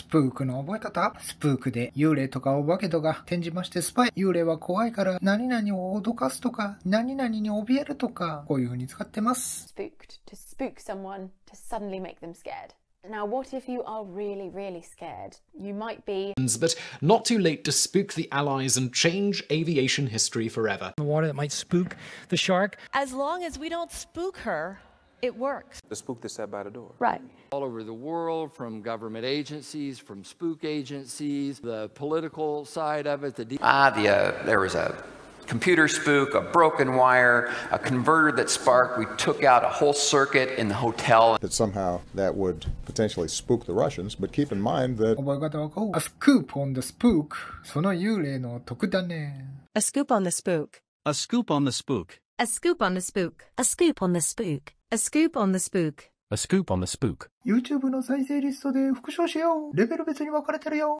スプークの覚え方スプークで幽霊とかお化けとか転じましてスパイ。幽霊は怖いから何々を脅かすとか、何々に怯えるとか、こういう風に使ってます。spooked, to spook someone, to suddenly make them scared. Now, what if you are really, really scared? You might be. But not too late to spook the Allies and change aviation history forever. The water that might spook the shark. As long as we don't spook her, it works. The spook that sat by the door. Right. All over the world, from government agencies, from spook agencies, the political side of it. The ah, the, uh, there was a computer spook, a broken wire, a converter that sparked. We took out a whole circuit in the hotel. That somehow that would potentially spook the Russians, but keep in mind that... Oh my god, oh, a scoop on the spook. その幽霊の得だね. A scoop on the spook. A scoop on the spook. A scoop on the spook. A scoop on the spook. A scoop on the spook. A scoop on the spook. YouTube の再生リストで復唱しよう。レベル別に分かれてるよ。